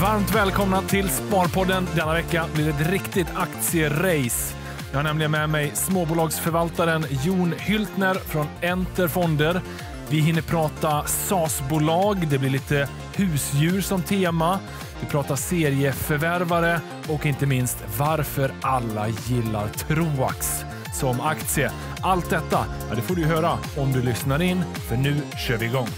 Varmt välkomna till Sparpodden. Denna vecka blir det ett riktigt aktierace. Jag har nämligen med mig småbolagsförvaltaren Jon Hyltner från Enter Fonder. Vi hinner prata SAS-bolag, det blir lite husdjur som tema. Vi pratar serieförvärvare och inte minst varför alla gillar Troax som aktie. Allt detta det får du höra om du lyssnar in, för nu kör vi igång.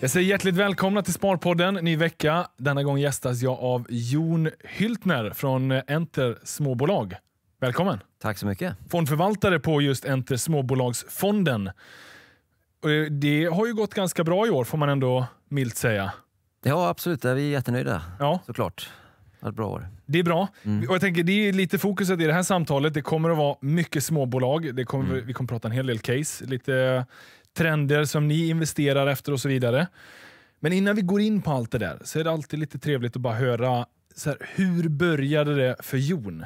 Jag säger hjärtligt välkomna till Sparpodden, ny vecka. Denna gång gästas jag av Jon Hyltner från Enter Småbolag. Välkommen! Tack så mycket. Fondförvaltare på just Enter Småbolagsfonden. Det har ju gått ganska bra i år, får man ändå milt säga. Ja, absolut. vi är jättenöjda, ja. såklart. Det bra år. Det är bra. Mm. Och jag tänker, det är lite fokuset i det här samtalet. Det kommer att vara mycket småbolag. Det kommer, mm. Vi kommer prata en hel del case. Lite trender som ni investerar efter och så vidare. Men innan vi går in på allt det där så är det alltid lite trevligt att bara höra så här, hur började det för Jon?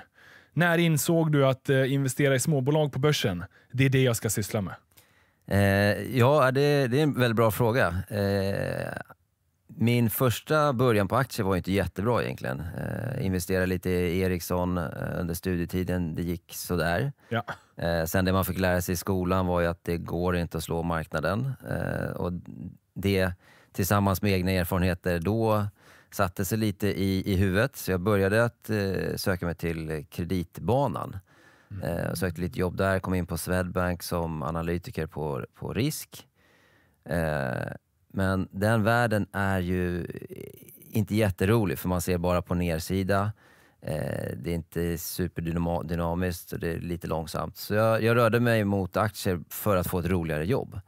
När insåg du att eh, investera i småbolag på börsen, det är det jag ska syssla med? Eh, ja, det, det, är en väldigt bra fråga. Eh, min första början på aktier var inte jättebra egentligen. Eh, investerade lite i Ericsson eh, under studietiden, det gick sådär. Ja. Eh, sen det man fick lära sig i skolan var ju att det går inte att slå marknaden. Eh, och det tillsammans med egna erfarenheter då satte sig lite i, i huvudet. Så jag började att eh, söka mig till kreditbanan. Mm. Eh, sökte lite jobb där, kom in på Swedbank som analytiker på, på risk eh, men den världen är ju eh, inte jätterolig för man ser bara på nedsida. Eh, det är inte superdynamiskt och det är lite långsamt. Så jag, jag, rörde mig mot aktier för att få ett roligare jobb.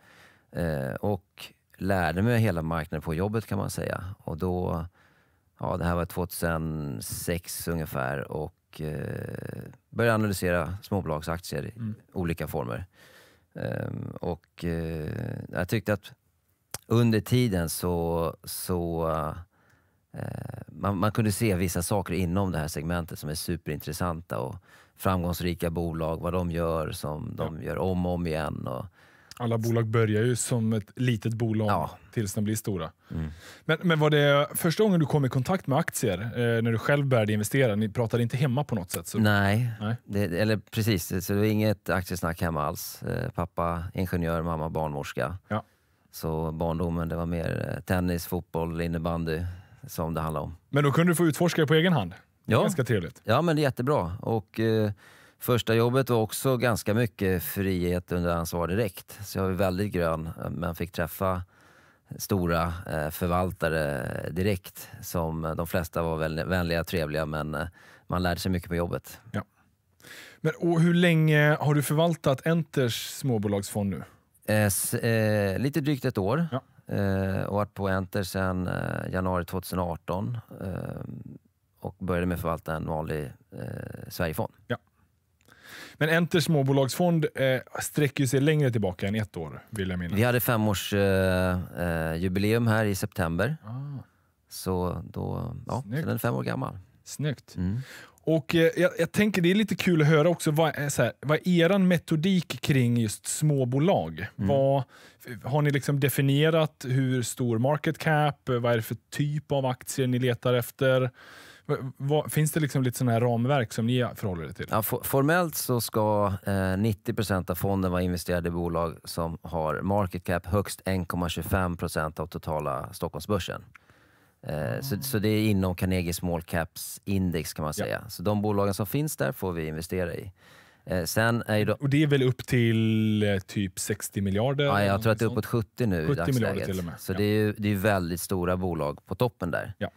Eh, och lärde mig hela marknaden på jobbet kan man säga. Och då, ja, det här var 2006 ungefär och eh, började analysera småbolagsaktier i mm. olika former. Ehm, och eh, jag tyckte att under tiden så, så eh, man, man, kunde se vissa saker inom det här segmentet som är superintressanta. Och framgångsrika bolag, vad de gör som de gör om och om igen. Och, alla bolag börjar ju som ett litet bolag ja. tills de blir stora. Mm. Men, men var det första gången du kom i kontakt med aktier, eh, när du själv började investera? Ni pratade inte hemma på något sätt? Så. Nej, Nej. Det, eller precis. Så det var inget aktiesnack hemma alls. Eh, pappa ingenjör, mamma barnmorska. Ja. Så barndomen, det var mer eh, tennis, fotboll, innebandy som det handlade om. Men då kunde du få utforska det på egen hand? Det ja. Ganska trevligt. Ja, men det är jättebra. Och, eh, första jobbet var också ganska mycket frihet under ansvar direkt. Så jag var väldigt grön, eh, men fick träffa stora eh, förvaltare direkt. Som eh, de flesta var vänliga och trevliga, men eh, man lärde sig mycket på jobbet. Ja. Men, och hur länge har du förvaltat Enters småbolagsfond nu? Eh, eh, lite drygt ett år ja. eh, och varit på Enter sedan eh, januari 2018 eh, och började med att förvalta en vanlig eh, Sverigefond. Ja. Men Enters småbolagsfond eh, sträcker sig längre tillbaka än ett år, vill jag minnas. Vi hade femårsjubileum här i september. Ah. Så då, ja, den är fem år gammal. Snyggt. Mm. Och eh, jag, jag, tänker det är lite kul att höra också vad, eh, här, vad är eran metodik kring just småbolag? Mm. Vad, har ni liksom definierat hur stor market cap, vad är det för typ av aktier ni letar efter? Vad, finns det liksom lite sådana här ramverk som ni förhåller er till? Ja, for, formellt så ska eh, 90 procent av fonden vara investerad i bolag som har market cap högst 1,25 procent av totala Stockholmsbörsen. Eh, så, mm. så, det är inom Carnegie Small Caps Index kan man säga. Ja. Så de bolagen som finns där får vi investera i. Eh, sen är då... Och det är väl upp till eh, typ 60 miljarder? Ja, jag tror att det är uppåt 70 nu 70 i dagsläget. Till och med. Så ja. det, är ju, det är väldigt stora bolag på toppen där. Ja.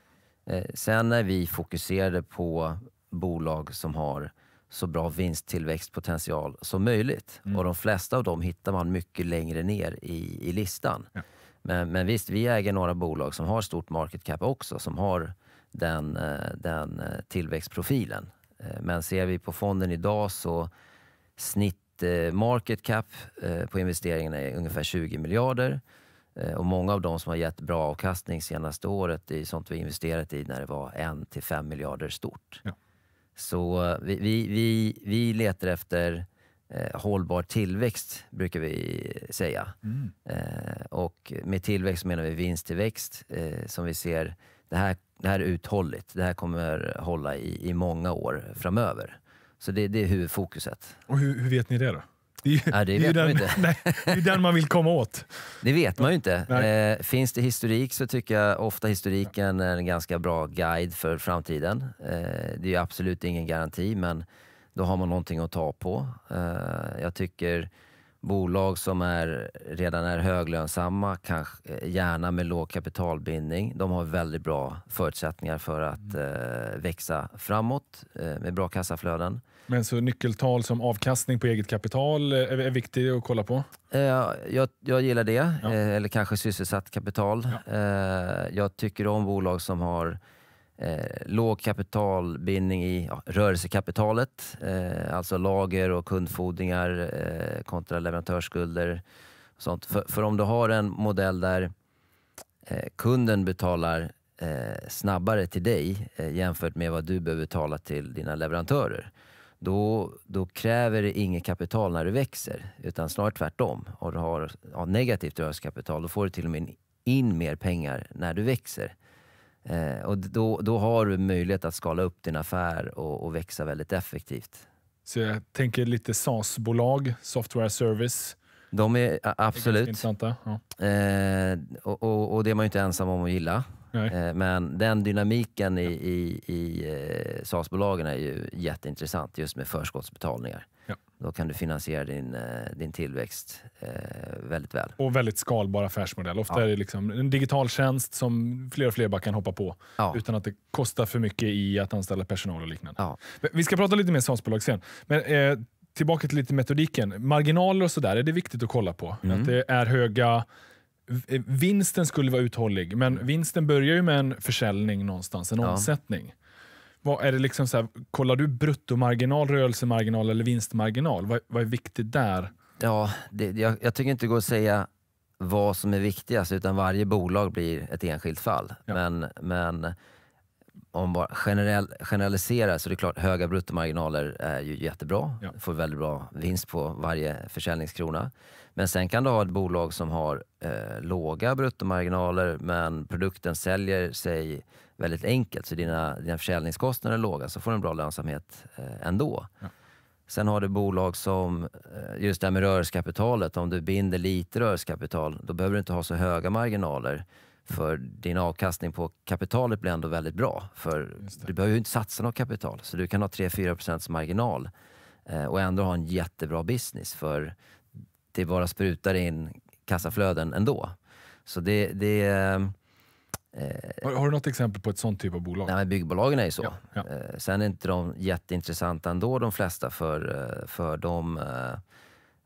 Sen är vi fokuserade på bolag som har så bra vinsttillväxtpotential som möjligt. Mm. Och de flesta av dem hittar man mycket längre ner i, i listan. Ja. Men, men visst, vi äger några bolag som har stort market cap också, som har den, eh, den eh, tillväxtprofilen. Eh, men ser vi på fonden idag så snitt market cap på investeringarna är ungefär 20 miljarder. Och många av de som har gett bra avkastning senaste året är sånt vi investerat i när det var 1 till 5 miljarder stort. Ja. Så vi, vi, vi, vi letar efter Eh, hållbar tillväxt, brukar vi säga. Mm. Eh, och med tillväxt menar vi vinsttillväxt eh, som vi ser, det här, det här är uthålligt. Det här kommer hålla i, i många år framöver. Så det, det är huvudfokuset. Och hur, hur vet ni det då? Det är ju, ja, det det är den, man inte. Nej, det är den man vill komma åt. Det vet man ju inte. Eh, finns det historik så tycker jag ofta historiken är en ganska bra guide för framtiden. Eh, det är absolut ingen garanti, men då har man någonting att ta på. Eh, jag tycker bolag som är, redan är höglönsamma, kanske, eh, gärna med låg kapitalbindning, de har väldigt bra förutsättningar för att mm. eh, växa framåt eh, med bra kassaflöden. Men så nyckeltal som avkastning på eget kapital är, är viktigt att kolla på? Eh, jag, jag gillar det, ja. eller kanske sysselsatt kapital. Ja. jag tycker om bolag som har eh, låg kapitalbindning i ja, rörelsekapitalet, eh, alltså lager och kundfordringar eh, kontra leverantörsskulder. Och sånt. För, för, om du har en modell där eh, kunden betalar eh, snabbare till dig eh, jämfört med vad du behöver betala till dina leverantörer. Då, då kräver det inget kapital när du växer, utan snarare tvärtom. Om du har ja, negativt rörelsekapital, då får du till och med in mer pengar när du växer. Eh, och då, då har du möjlighet att skala upp din affär och, och växa väldigt effektivt. Så jag tänker lite SaaS-bolag, software service. De är absolut. Det är eh, och, och, och, det är man ju inte ensam om att gilla. Eh, men den dynamiken i, i, i eh, SaaS-bolagen är ju jätteintressant just med förskottsbetalningar. Ja. Då kan du finansiera din, eh, din tillväxt eh, väldigt väl. Och väldigt skalbar affärsmodell. Ofta ja. är det liksom en digital tjänst som fler och fler bara kan hoppa på ja. utan att det kostar för mycket i att anställa personal och liknande. Ja. Vi ska prata lite mer SaaS-bolag sen. Men, eh, tillbaka till lite metodiken. Marginaler och sådär är det viktigt att kolla på. Mm. Att det är höga eh, vinsten skulle vara uthållig, men mm. vinsten börjar ju med en försäljning någonstans, en ja. omsättning. Vad är det liksom så här, kollar du bruttomarginal, rörelsemarginal eller vinstmarginal? Vad, vad är viktigt där? Ja, det, jag, jag, tycker inte det går att säga vad som är viktigast, utan varje bolag blir ett enskilt fall. Ja. Men, men om man generell, generaliserar så är det klart, höga bruttomarginaler är ju jättebra. Ja. Får väldigt bra vinst på varje försäljningskrona. Men sen kan du ha ett bolag som har eh, låga bruttomarginaler men produkten säljer sig väldigt enkelt så dina, dina försäljningskostnader är låga så får du en bra lönsamhet eh, ändå. Ja. Sen har du bolag som, eh, just det här med rörelsekapitalet, om du binder lite rörelsekapital då behöver du inte ha så höga marginaler för din avkastning på kapitalet blir ändå väldigt bra. För du behöver ju inte satsa något kapital, så du kan ha 3-4 procents marginal eh, och ändå ha en jättebra business. För det bara sprutar in kassaflöden ändå. Så det... det eh, har, du något exempel på ett sånt typ av bolag? Nej, byggbolagen är ju så. Ja, ja. Eh, sen är inte de jätteintressanta ändå de flesta för, eh, för de eh,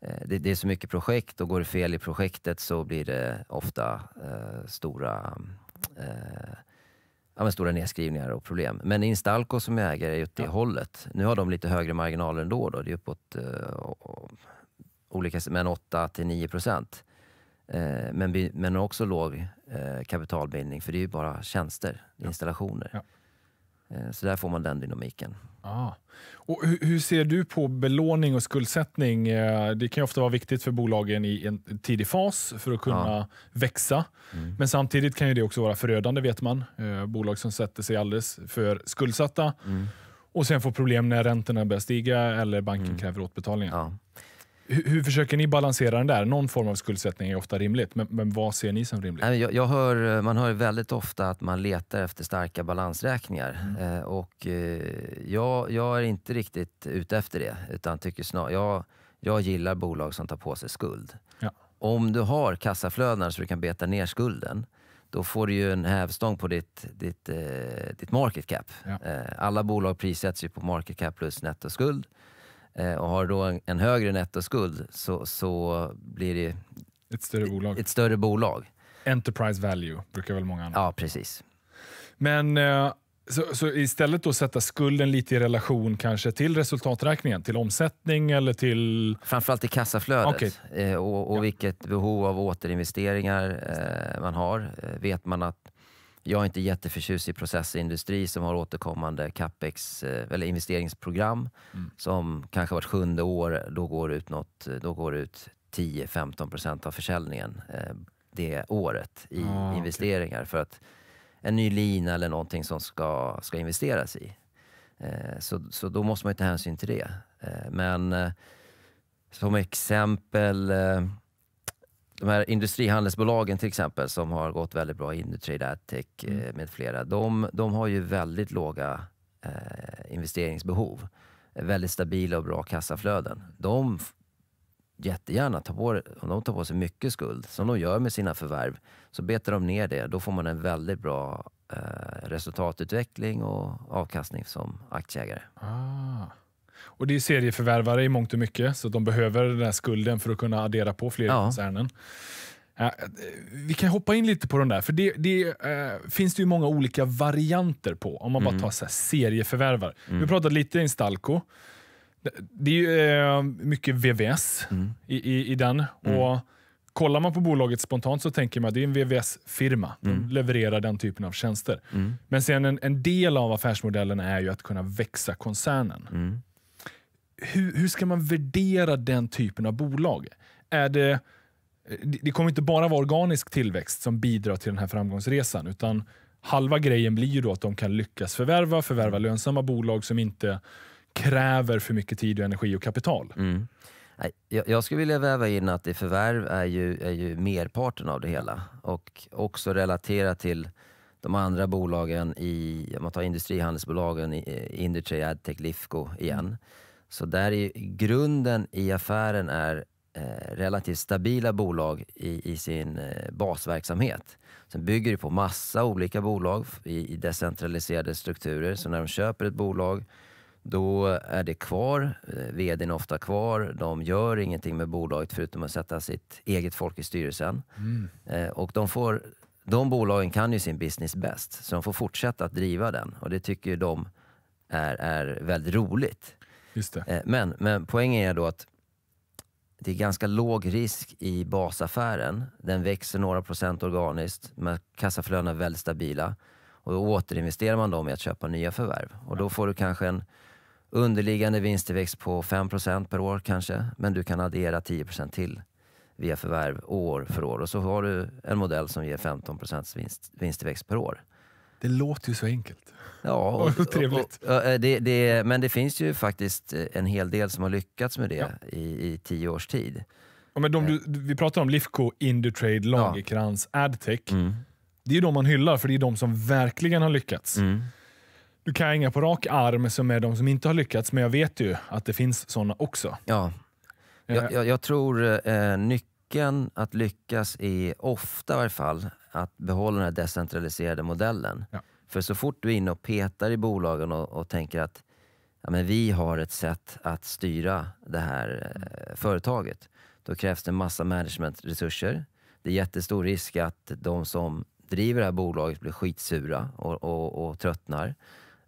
eh, det, det, är så mycket projekt och går det fel i projektet så blir det ofta eh, stora, eh, ja, stora nedskrivningar och problem. Men Instalco som jag äger är ju åt det ja. hållet. Nu har de lite högre marginaler ändå. Då. Det är uppåt eh, olika, men 8 till 9 procent. Eh, men, men också låg eh, kapitalbindning, för det är ju bara tjänster, installationer. Ja. Eh, så där får man den dynamiken. Ah. Och hur ser du på belåning och skuldsättning? Eh, det kan ofta vara viktigt för bolagen i en tidig fas för att kunna ah. växa. Mm. Men samtidigt kan det också vara förödande, vet man. Bolag som sätter sig alldeles för skuldsatta mm. och sen får problem när räntorna börjar stiga eller banken mm. kräver återbetalningar. Ja. Hur, försöker ni balansera den där? Någon form av skuldsättning är ofta rimligt, men, men vad ser ni som rimligt? Jag, jag hör, eh, man hör väldigt ofta att man letar efter starka balansräkningar mm. Eh, och eh, jag, jag, är inte riktigt ute efter det. Utan tycker snar, jag, jag gillar bolag som tar på sig skuld. Ja. Om du har kassaflöden så du kan beta ner skulden, då får du ju en hävstång på ditt, ditt, ditt market cap. Ja. alla bolag prissätts ju på market cap plus nettoskuld. Eh, och har då en, en högre nettoskuld så, så blir det ett större bolag. Ett större bolag. Enterprise value brukar väl många använda? Ja, precis. Men eh, så, så, istället då sätta skulden lite i relation kanske till resultaträkningen, till omsättning eller till... Framförallt till kassaflödet okay. Eh, och, och ja. vilket behov av återinvesteringar man har. Vet man att jag är inte jätteförtjust i processindustri som har återkommande capex, eh, eller investeringsprogram mm. som kanske vart sjunde år, då går ut, eh, ut 10-15 procent av försäljningen eh, det året i ah, investeringar okay. för att en ny lina eller någonting som ska, ska investeras i. så, så då måste man ju ta hänsyn till det. men som exempel de här industrihandelsbolagen till exempel som har gått väldigt bra, Indutrade, Adtech mm. Eh, med flera. De, de har ju väldigt låga eh, investeringsbehov. Väldigt stabila och bra kassaflöden. De jättegärna, tar på, om de tar på sig mycket skuld, som de gör med sina förvärv, så betar de ner det. Då får man en väldigt bra eh, resultatutveckling och avkastning som aktieägare. Ah. Och det är serieförvärvare i mångt och mycket, så de behöver den här skulden för att kunna addera på fler ja. koncernen. Eh, vi kan hoppa in lite på den där, för det, det eh, finns det ju många olika varianter på. Om man mm. bara tar så serieförvärvare. Mm. Vi pratade lite Instalco. Det, är ju eh, mycket VVS mm. i, i, i, den. Mm. Och Kollar man på bolaget spontant så tänker man att det är en VVS-firma. De mm. levererar den typen av tjänster. Mm. Men sen en, en, del av affärsmodellen är ju att kunna växa koncernen hur, hur ska man värdera den typen av bolag? Är det, det kommer inte bara vara organisk tillväxt som bidrar till den här framgångsresan, utan halva grejen blir ju då att de kan lyckas förvärva, förvärva mm. lönsamma bolag som inte kräver för mycket tid, och energi och kapital. Mm. Jag skulle vilja väva in att det förvärv är ju, är ju merparten av det hela och också relaterat till de andra bolagen i, om man tar industrihandelsbolagen, Indutrade, Adtech, Lifco igen. Mm. Så där är grunden i affären är eh, relativt stabila bolag i, i sin eh, basverksamhet. Sen bygger det på massa olika bolag i, i decentraliserade strukturer. Så när de köper ett bolag då är det kvar, eh, vdn är ofta kvar, de gör ingenting med bolaget förutom att sätta sitt eget folk i styrelsen. Mm. Eh, och de, får, de bolagen kan ju sin business bäst, så de får fortsätta att driva den. Och det tycker de är, är väldigt roligt. Eh, men, men poängen är då att det är ganska låg risk i basaffären. Den växer några procent organiskt, men kassaflödena är väldigt stabila. Och då återinvesterar man dem i att köpa nya förvärv. Och då får du kanske en underliggande vinsttillväxt på 5 per år kanske, men du kan addera 10 till via förvärv år för år. Och så har du en modell som ger 15 vinst, vinsttillväxt per år. Det låter ju så enkelt. Ja, och, och, och trevligt. Och, det, det, men det finns ju faktiskt eh, en hel del som har lyckats med det ja. i, i tio års tid. Ja, men de, du, eh. vi pratar om Lifco, Indutrade, Lagerkrans, ja. Adtech. Mm. Det är ju de man hyllar, för det är de som verkligen har lyckats. Mm. Du kan inga på rak arm som är de som inte har lyckats, men jag vet ju att det finns sådana också. Ja. Eh. Jag, jag, jag tror eh, nyckeln nyckeln att lyckas är ofta i varje fall att behålla den här decentraliserade modellen. Ja. För så fort du är inne och petar i bolagen och, och tänker att ja, men vi har ett sätt att styra det här eh, företaget. Då krävs det en massa managementresurser. Det är jättestor risk att de som driver det här bolaget blir skitsura och, och, och tröttnar.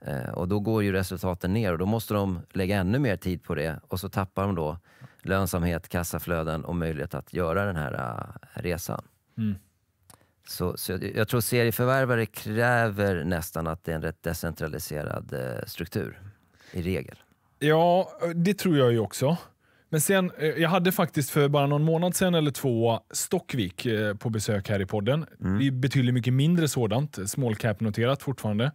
Eh, och då går ju resultaten ner och då måste de lägga ännu mer tid på det och så tappar de då lönsamhet, kassaflöden och möjlighet att göra den här äh, resan. Mm. Så, så, jag tror serieförvärvare kräver nästan att det är en rätt decentraliserad äh, struktur i regel. Ja, det tror jag ju också. Men sen, eh, jag hade faktiskt för bara någon månad sen eller två Stockvik eh, på besök här i podden. Mm. Det är betydligt mycket mindre sådant, small cap-noterat fortfarande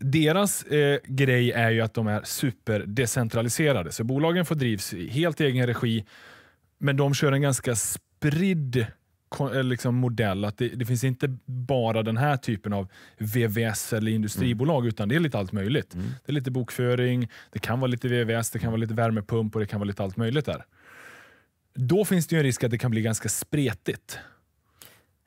deras eh, grej är ju att de är superdecentraliserade, så bolagen får drivs helt egen regi, men de kör en ganska spridd eh, liksom modell. Att det, det, finns inte bara den här typen av VVS eller industribolag, mm. utan det är lite allt möjligt. Mm. Det är lite bokföring, det kan vara lite VVS, det kan vara lite värmepump och det kan vara lite allt möjligt där. Då finns det en risk att det kan bli ganska spretigt.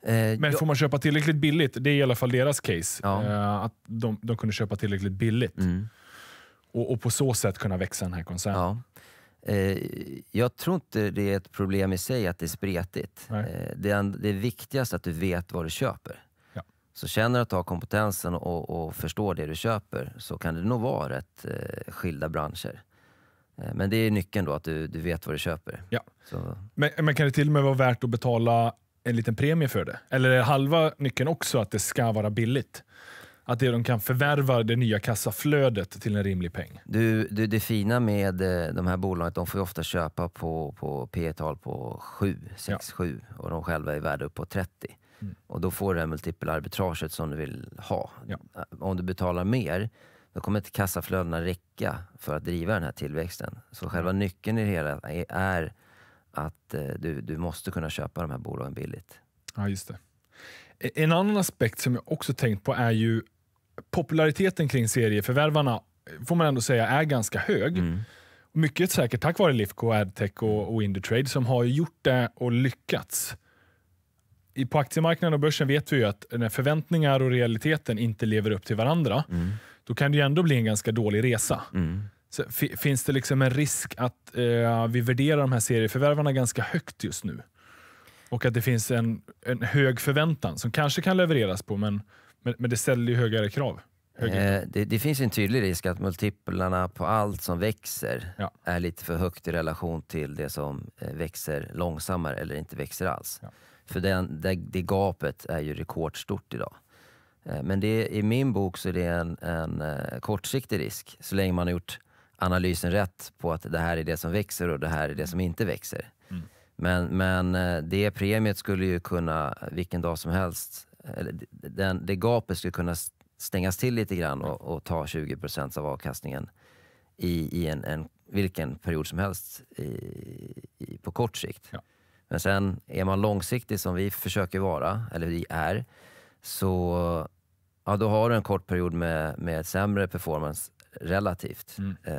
Eh, men får man köpa tillräckligt billigt? Det är i alla fall deras case. Ja. Eh, att de, de kunde köpa tillräckligt billigt. Mm. Och, och, på så sätt kunna växa den här koncernen. Ja. Eh, jag tror inte det är ett problem i sig att det är spretigt. Det är, det är viktigast att du vet vad du köper. Ja. Så känner du att du har kompetensen och, och, förstår det du köper så kan det nog vara rätt skilda branscher. Men det är nyckeln då, att du, du vet vad du köper. Ja. Men, men, kan det till och med vara värt att betala en liten premie för det. Eller är halva nyckeln också att det ska vara billigt? Att de kan förvärva det nya kassaflödet till en rimlig peng. Du, du det fina med eh, de här bolagen att de får ofta köpa på, på P tal på 7, 6, ja. 7 och de själva är värda upp på 30. Mm. Och då får du det multipelarbitraget som du vill ha. Ja. Eh, om du betalar mer, då kommer inte kassaflödena räcka för att driva den här tillväxten. Så själva mm. nyckeln i det hela är att eh, du, du måste kunna köpa de här bolagen billigt. Ja, just det. E, en annan aspekt som jag också tänkt på är ju populariteten kring serieförvärvarna, eh, får man ändå säga, är ganska hög. Mm. Mycket säkert tack vare Lifco, Adtech och, och Indutrade som har gjort det och lyckats. på aktiemarknaden och börsen vet vi ju att när förväntningar och realiteten inte lever upp till varandra, mm. då kan det ju ändå bli en ganska dålig resa. Mm. Så, finns det liksom en risk att eh, vi värderar de här serieförvärvarna ganska högt just nu? Och att det finns en, en hög förväntan som kanske kan levereras på, men, men, men det ställer ju högre eh, krav. Eh, det, det, finns en tydlig risk att multiplarna på allt som växer ja. är lite för högt i relation till det som eh, växer långsammare eller inte växer alls. Ja. För den, det, det gapet är ju rekordstort idag. Eh, men det, i min bok så är det en, en kortsiktig risk, så länge man har gjort analysen rätt på att det här är det som växer och det här är det som inte växer. Mm. Men, men eh, det premiet skulle ju kunna, vilken dag som helst, den, det gapet skulle kunna stängas till lite grann och, och ta 20 av avkastningen i, i en, en, vilken period som helst i, i, på kort sikt. Ja. Men sen är man långsiktig som vi försöker vara, eller vi är, så ja, då har du en kort period med, med sämre performance relativt. Mm. Eh,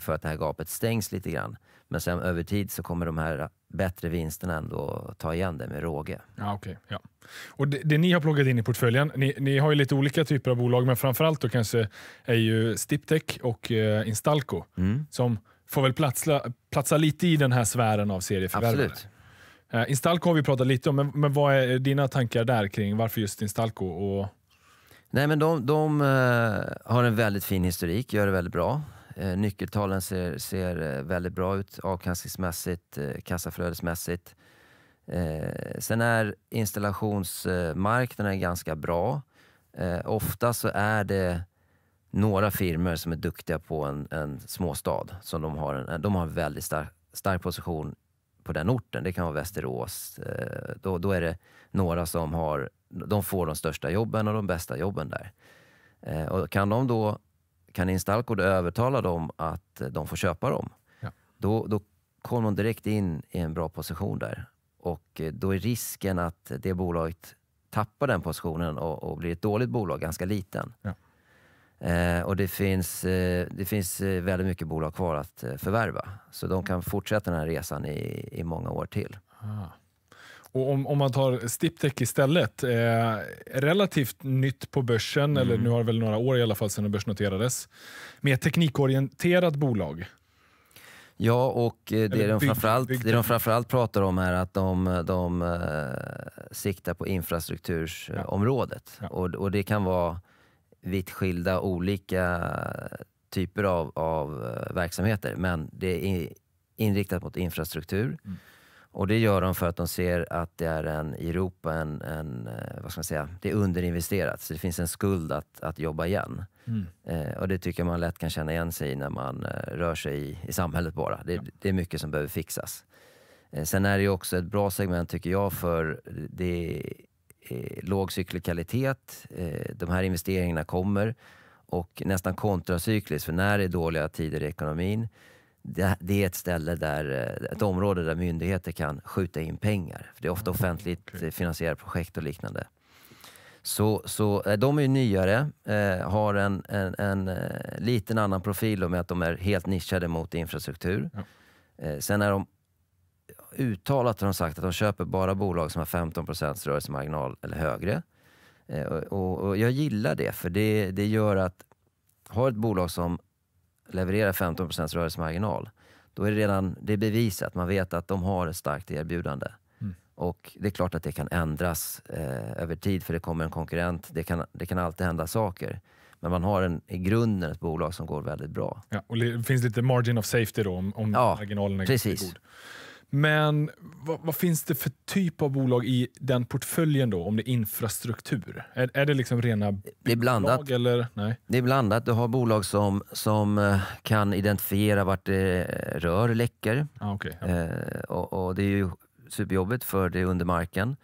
för att det här gapet stängs lite grann. Men sen över tid så kommer de här bättre vinsterna ändå ta igen det med råge. Ja, okay. ja. Och det, det ni har plockat in i portföljen, ni, ni, har ju lite olika typer av bolag, men framförallt då kanske är ju Stiptech och eh, Instalco mm. som får väl platsa, platsa lite i den här sfären av serieförvärvare. Absolut. Eh, Instalco har vi pratat lite om, men, men vad är dina tankar där kring varför just Instalco? Och Nej men de, de eh, har en väldigt fin historik, gör det väldigt bra. Eh, nyckeltalen ser, ser eh, väldigt bra ut avkastningsmässigt, kassaflödesmässigt. sen är installationsmarknaden ganska bra. ofta så är det några firmor som är duktiga på en, en småstad. Som de, har en, de har en väldigt star, stark position på den orten. Det kan vara Västerås. Då, då är det några som har de får de största jobben och de bästa jobben där. Eh, och kan de då, kan Instalco då övertala dem att de får köpa dem, ja. då, då kommer de direkt in i en bra position där. Och eh, då är risken att det bolaget tappar den positionen och, och blir ett dåligt bolag ganska liten. Ja. Eh, och det finns, eh, det finns eh, väldigt mycket bolag kvar att förvärva. Så de kan fortsätta den här resan i, i många år till. Ah. Och om, om man tar Stiptech istället, eh, relativt nytt på börsen, mm. eller nu har det väl några år i alla fall sedan det börsnoterades. Mer teknikorienterat bolag. Ja, och eh, det, de framförallt, det de framförallt pratar om är att de, de eh, siktar på infrastruktursområdet. Ja. Ja. Och, och det kan vara vitt skilda olika typer av, av eh, verksamheter, men det är inriktat mot infrastruktur. Mm och det gör de för att de ser att det är en, i Europa, en, en, eh, vad ska man säga, det är underinvesterat. Så det finns en skuld att, att jobba igen. Mm. Eh, och det tycker jag man lätt kan känna igen sig i när man eh, rör sig i, i samhället bara. Det, ja. det, är mycket som behöver fixas. Eh, sen är det också ett bra segment tycker jag för det är eh, låg cyklikalitet. Eh, de här investeringarna kommer och nästan kontracykliskt, för när det är dåliga tider i ekonomin det, är ett ställe där, eh, ett område där myndigheter kan skjuta in pengar. För Det är ofta ah, offentligt okay. Eh, finansierade projekt och liknande. Så, så eh, de är nyare, eh, har en, en, en, liten annan profil med att de är helt nischade mot infrastruktur. Ja. Eh, sen är de uttalat har de sagt att de köper bara bolag som har 15 rörelsemarginal eller högre. Eh, och, och, jag gillar det, för det, det gör att har ett bolag som levererar 15 rörelsemarginal, då är det redan det är bevisat. Man vet att de har ett starkt erbjudande. Mm. Och det är klart att det kan ändras eh, över tid för det kommer en konkurrent. Det kan, det kan alltid hända saker. Men man har en, i grunden ett bolag som går väldigt bra. Ja, och det finns lite margin of safety då om, om ja, marginalen är precis. god. Men vad, vad, finns det för typ av bolag i den portföljen då, om det är infrastruktur? Är, är det liksom rena det är blandat. Eller? Nej. Det är blandat. Du har bolag som, som eh, kan identifiera vart det eh, rör läcker. Ah, okay. ja. eh, och, och, det är ju superjobbigt för det är under marken.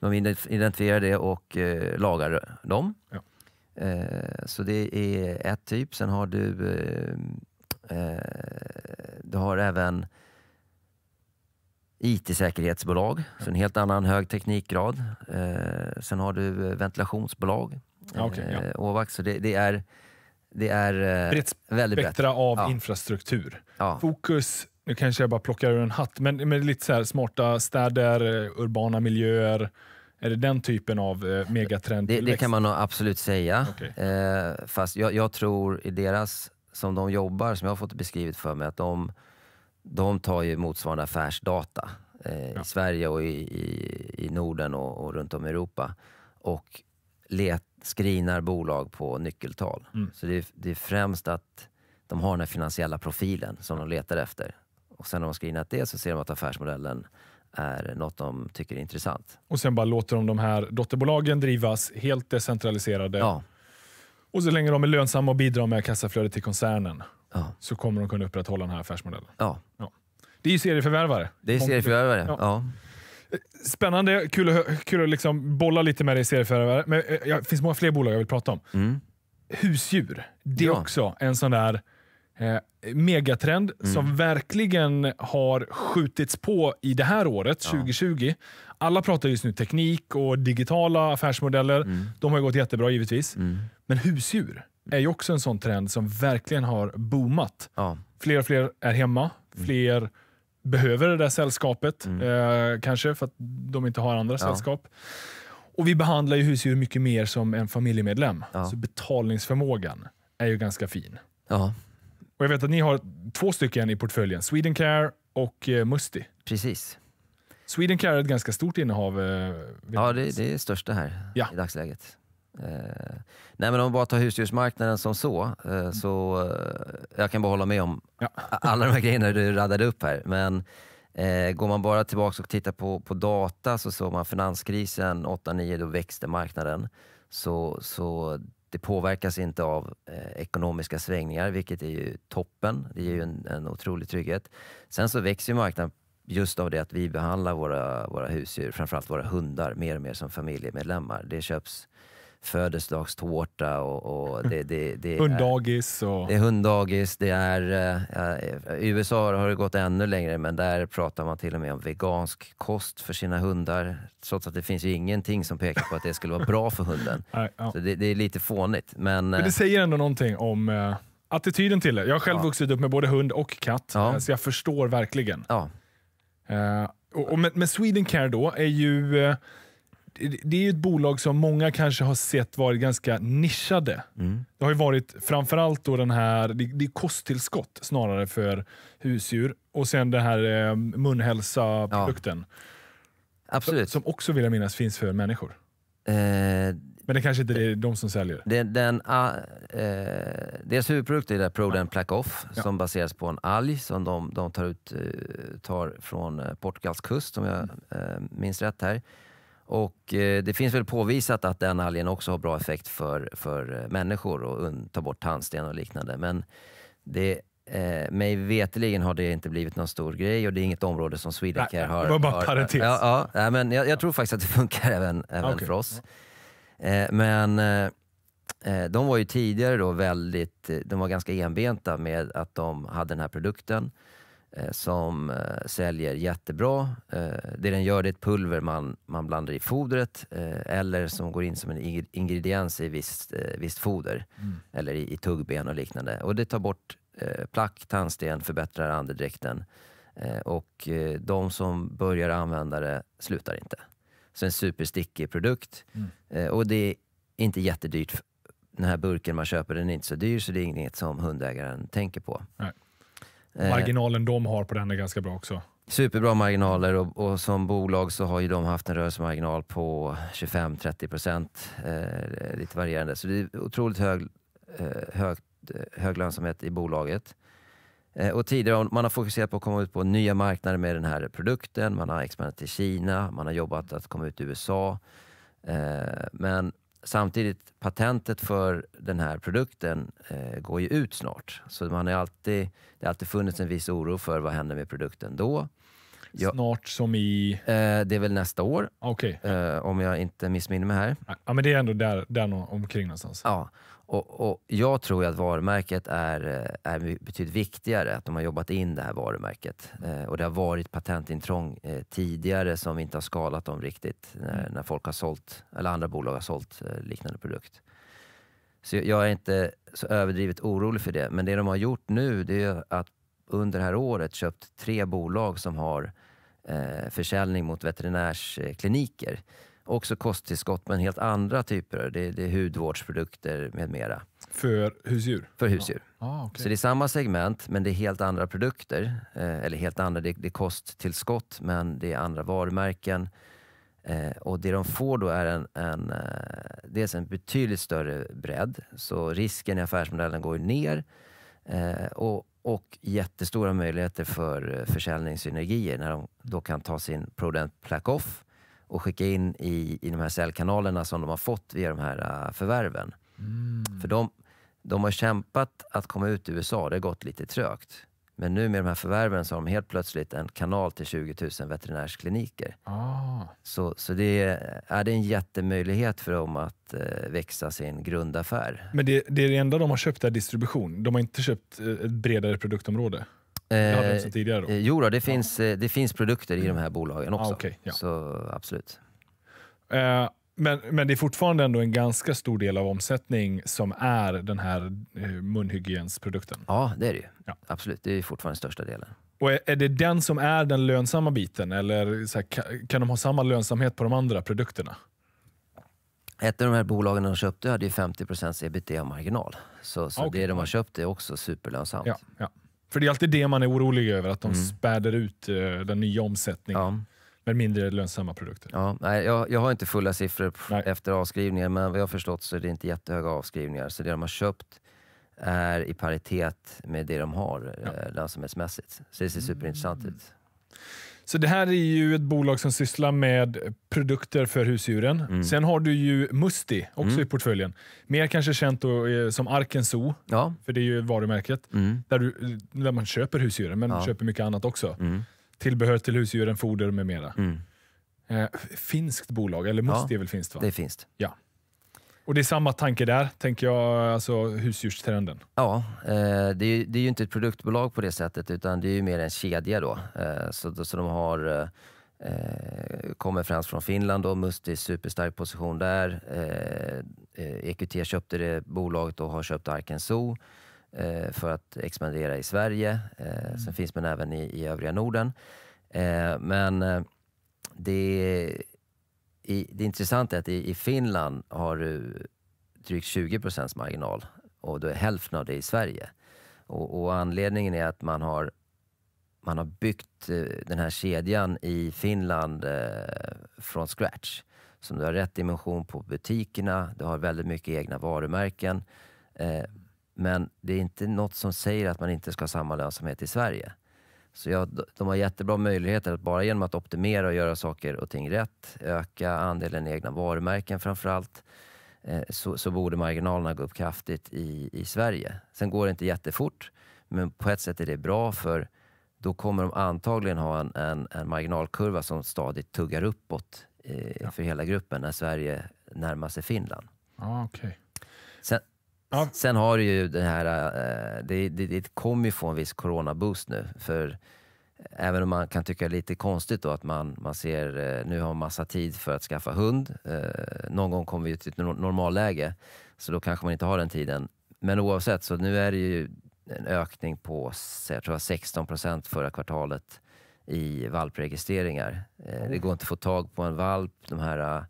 De identifierar det och eh, lagar dem. Ja. Eh, så det är ett typ. Sen har du, eh, du har även IT-säkerhetsbolag, så en helt annan hög teknikgrad. Eh, sen har du eh, ventilationsbolag okay, ja. Ovax, eh, så det, det, är, det är eh, brett väldigt brett. av ja. infrastruktur. Ja. Fokus, nu kanske jag bara plockar ur en hatt, men, men lite så här, smarta städer, eh, urbana miljöer. Är det den typen av eh, megatrend? Det, det kan man nog absolut säga. Okay. Eh, fast jag, jag, tror i deras, som de jobbar, som jag har fått beskrivet för mig, att de de tar ju motsvarande affärsdata eh, ja. i Sverige och i, i, i Norden och, och, runt om i Europa och let, screenar bolag på nyckeltal. Mm. Så det är, det är främst att de har den här finansiella profilen som de letar efter. Och sen när de screenat det så ser de att affärsmodellen är något de tycker är intressant. Och sen bara låter de de här dotterbolagen drivas helt decentraliserade. Ja. Och så länge de är lönsamma och bidrar med kassaflödet till koncernen ja. så kommer de kunna upprätthålla den här affärsmodellen. Ja. ja. Det är ju serieförvärvare. Det är serieförvärvare, ja. ja. Spännande, kul att, kul att liksom bolla lite med dig serieförvärvare. Men eh, det finns många fler bolag jag vill prata om. Mm. Husdjur, det är också en sån där eh, megatrend mm. som verkligen har skjutits på i det här året, 2020. Alla pratar just nu teknik och digitala affärsmodeller. Mm. De har gått jättebra givetvis. Mm. Men husdjur, är ju också en sån trend som verkligen har boomat. Ja. Fler och fler är hemma, mm. fler mm. behöver det där sällskapet mm. eh, kanske för att de inte har andra ja. sällskap. Och vi behandlar ju husdjur mycket mer som en familjemedlem. Ja. Så betalningsförmågan är ju ganska fin. Ja. Och jag vet att ni har två stycken i portföljen, Swedencare och eh, Musti. Precis. Swedencare är ett ganska stort innehav. Eh, ja, det, det, är det största här ja. i dagsläget. Eh, nej men om man bara tar husdjursmarknaden som så, eh, så eh, jag kan bara hålla med om ja. alla de här grejerna du radade upp här. Men eh, går man bara tillbaka och tittar på, på data så såg man finanskrisen 8-9, då växte marknaden. Så, så det påverkas inte av eh, ekonomiska svängningar, vilket är ju toppen. Det ger ju en, en otrolig trygghet. Sen så växer marknaden just av det att vi behandlar våra, våra husdjur, framförallt våra hundar, mer och mer som familjemedlemmar. Det köps födelsedagstårta och, och det, det, det, hunddagis. Och... Det är hunddagis. Det är, eh, ja, I USA har det gått ännu längre, men där pratar man till och med om vegansk kost för sina hundar. Trots att det finns ju ingenting som pekar på att det skulle vara bra för hunden. Nej, ja. Så det, det, är lite fånigt. Men, men det eh, säger ändå någonting om eh, attityden till det. Jag har själv ja. vuxit upp med både hund och katt, ja. Eh, så jag förstår verkligen. Ja. Eh, och, och med, med Swedencare då är ju eh, det är ju ett bolag som många kanske har sett varit ganska nischade. Mm. Det har ju varit framförallt då den här, det, det är kosttillskott snarare för husdjur och sen den här eh, munhälsa-produkten. Ja. Absolut. Som, också vill jag minnas finns för människor. Eh, Men det kanske inte det, är de som säljer? Det, den, uh, eh, deras huvudprodukt är Proden Plack Off ja. som baseras på en alg som de, de tar, ut, eh, tar från eh, Portugals kust om jag mm. Eh, minns rätt här. Och eh, det finns väl påvisat att den algen också har bra effekt för, för eh, människor och tar bort tandsten och liknande. Men det, eh, mig veterligen har det inte blivit någon stor grej och det är inget område som Swedacare har... Det var bara har, parentes. ja, ja, men jag, jag, tror faktiskt att det funkar även, även okay. för oss. Eh, men eh, eh, de var ju tidigare då väldigt, de var ganska enbenta med att de hade den här produkten. Eh, som eh, säljer jättebra. Eh, det den gör det är ett pulver man, man blandar i fodret eller som går in som en ingrediens i visst, visst foder mm. eller i, i tuggben och liknande. Och det tar bort plack, tandsten, förbättrar andedräkten och de som börjar använda det slutar inte. Så en superstickig produkt mm. och det är inte jättedyrt. Den här burken man köper, den är inte så dyr så det är inget som hundägaren tänker på. Nej. Eh, Marginalen de har på den är ganska bra också. Superbra marginaler och, och som bolag så har ju de haft en rörelsemarginal på 25-30 procent, eh, lite varierande. Så det är otroligt hög, eh, hög, hög lönsamhet i bolaget. Eh, och tidigare man har fokuserat på att komma ut på nya marknader med den här produkten. Man har expanderat till Kina, man har jobbat att komma ut i USA. Eh, men samtidigt, patentet för den här produkten eh, går ju ut snart. Så man är alltid, det har alltid funnits en viss oro för vad händer med produkten då. Jag, snart som i? Eh, det är väl nästa år, okay. eh, om jag inte missminner mig här. Ja, men det är ändå där, där omkring någonstans. Ja, och, och, Jag tror att varumärket är, eh, är betydligt viktigare, att de har jobbat in det här varumärket. Eh, och Det har varit patentintrång eh, tidigare som vi inte har skalat dem riktigt, när, mm. när, folk har sålt, eller andra bolag har sålt eh, liknande produkt. Så jag är inte så överdrivet orolig för det. Men det de har gjort nu, det är att under det här året köpt tre bolag som har eh, försäljning mot veterinärskliniker också kosttillskott, men helt andra typer. Det, det är hudvårdsprodukter med mera. För husdjur? För husdjur. Ja. Ah, okay. Så det är samma segment, men det är helt andra produkter. Eh, eller helt andra, det, det är kosttillskott, men det är andra varumärken. Eh, och det de får då är en, en, eh, dels en betydligt större bredd, så risken i affärsmodellen går ner. Eh, och, och jättestora möjligheter för eh, försäljningssynergier när de då kan ta sin Prodent plack off och skicka in i, i de här säljkanalerna som de har fått via de här äh, förvärven. Mm. För de, de har kämpat att komma ut i USA, det har gått lite trögt. Men nu med de här förvärven så har de helt plötsligt en kanal till 20 000 veterinärskliniker. Ah. Så, så det, är, äh, är det en jättemöjlighet för dem att eh, växa sin grundaffär. Men det, det, är det enda de har köpt är distribution? De har inte köpt ett bredare produktområde? Det eh, hade inte tidigare då? Eh, jo då, det, finns, ja. Eh, det finns produkter i de här bolagen ah, också. Ah, okay, ja. Så absolut. Eh, men, men det är fortfarande ändå en ganska stor del av omsättning som är den här eh, munhygiensprodukten? Ja, det är det ju. Ja. Absolut, det är fortfarande största delen. Och är, är det den som är den lönsamma biten eller så här, kan de ha samma lönsamhet på de andra produkterna? Ett av de här bolagen de köpte hade ju 50 ebitda-marginal. Så, så ah, okay. det de har köpt är också superlönsamt. Ja, ja. För det är alltid det man är orolig över, att de mm. späder ut eh, den nya omsättningen. Ja. Med mindre lönsamma produkter. Ja, nej, jag, jag har inte fulla siffror nej. efter avskrivningar, men vad jag har förstått så är det inte jättehöga avskrivningar. Så det de har köpt är i paritet med det de har ja. Eh, lönsamhetsmässigt. Så det ser mm. superintressant mm. ut. Så det här är ju ett bolag som sysslar med produkter för husdjuren. Mm. Sen har du ju Musti också mm. i portföljen. Mer kanske känt då, eh, som Arken Zoo, ja. för det är ju varumärket. Mm. Där, du, där man köper husdjuren, men ja. köper mycket annat också. Mm. Tillbehör till husdjuren, foder med mera. Mm. Eh, finskt bolag, eller Musti ja. är väl finskt? Va? Det är finskt. Ja. Och det är samma tanke där, tänker jag, alltså husdjurstrenden? Ja, eh, det, är, det är ju inte ett produktbolag på det sättet, utan det är ju mer en kedja då. Eh, så, så de har eh, eh, kommer främst från Finland, då, Musti superstark position där. Eh, EQT eh, e köpte det bolaget och har köpt Arken Zoo eh, för att expandera i Sverige. Mm. Sen finns man även i, i övriga Norden. men det i, det intressanta är att i, i Finland har du drygt 20 procents marginal och då är hälften av det i Sverige. Och, och, anledningen är att man har, man har byggt eh, den här kedjan i Finland eh, från scratch. Så du har rätt dimension på butikerna, du har väldigt mycket egna varumärken. Eh, men det är inte något som säger att man inte ska ha samma lönsamhet i Sverige. Så ja, de har jättebra möjligheter att bara genom att optimera och göra saker och ting rätt, öka andelen egna varumärken framför allt, eh, så, så borde marginalerna gå upp kraftigt i, i Sverige. Sen går det inte jättefort, men på ett sätt är det bra för då kommer de antagligen ha en, en, en marginalkurva som stadigt tuggar uppåt eh, ja. för hela gruppen när Sverige närmar sig Finland. Ah, okay. sen, Ja. Sen har du ju det här, äh, det, det, det kommer ju få en viss coronaboost nu. För även om man kan tycka lite konstigt då att man, man ser, äh, nu har man massa tid för att skaffa hund. Äh, någon gång kommer vi till ett normalläge, så då kanske man inte har den tiden. Men oavsett, så nu är det ju en ökning på jag tror 16 procent förra kvartalet i valpregistreringar. Det går inte att få tag på en valp. De här